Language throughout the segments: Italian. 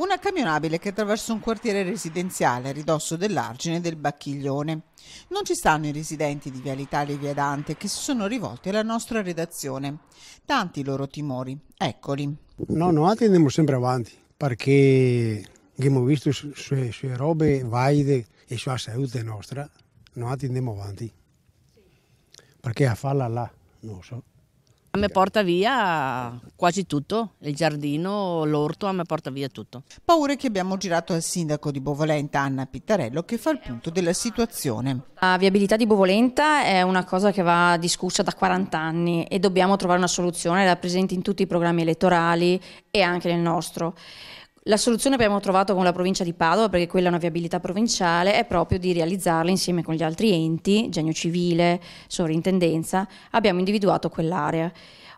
Una camionabile che attraversa un quartiere residenziale a ridosso dell'argine del Bacchiglione. Non ci stanno i residenti di Viale Italia e Via Dante che si sono rivolti alla nostra redazione. Tanti i loro timori, eccoli. No, noi andiamo sempre avanti perché abbiamo visto le sue robe vaide e la sulla salute nostra, noi andiamo avanti. Perché a farla là, non so. A me porta via quasi tutto, il giardino, l'orto, a me porta via tutto. Paure che abbiamo girato al sindaco di Bovolenta, Anna Pittarello, che fa il punto della situazione. La viabilità di Bovolenta è una cosa che va discussa da 40 anni e dobbiamo trovare una soluzione, è presente in tutti i programmi elettorali e anche nel nostro. La soluzione che abbiamo trovato con la provincia di Padova, perché quella è una viabilità provinciale, è proprio di realizzarla insieme con gli altri enti, genio civile, sovrintendenza, abbiamo individuato quell'area.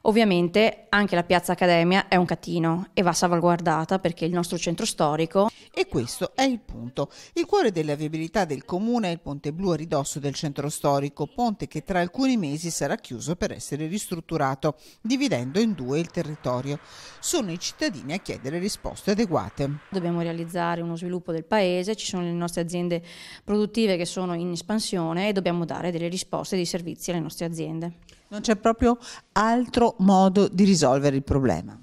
Ovviamente anche la piazza Accademia è un catino e va salvaguardata perché è il nostro centro storico. E questo è il punto. Il cuore della viabilità del comune è il ponte blu a ridosso del centro storico, ponte che tra alcuni mesi sarà chiuso per essere ristrutturato, dividendo in due il territorio. Sono i cittadini a chiedere risposte adeguate. Dobbiamo realizzare uno sviluppo del paese, ci sono le nostre aziende produttive che sono in espansione e dobbiamo dare delle risposte di servizi alle nostre aziende. Non c'è proprio altro modo di risolvere il problema.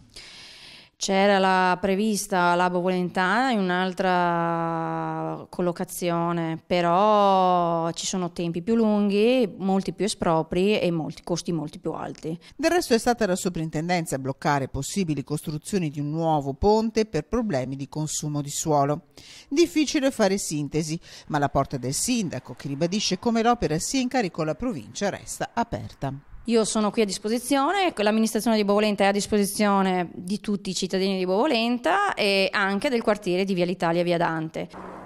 C'era la prevista Labo Volentà in un'altra collocazione, però ci sono tempi più lunghi, molti più espropri e molti, costi molti più alti. Del resto è stata la soprintendenza a bloccare possibili costruzioni di un nuovo ponte per problemi di consumo di suolo. Difficile fare sintesi, ma la porta del sindaco, che ribadisce come l'opera sia in carico alla provincia, resta aperta. Io sono qui a disposizione, l'amministrazione di Bovolenta è a disposizione di tutti i cittadini di Bovolenta e anche del quartiere di Via l'Italia Via Dante.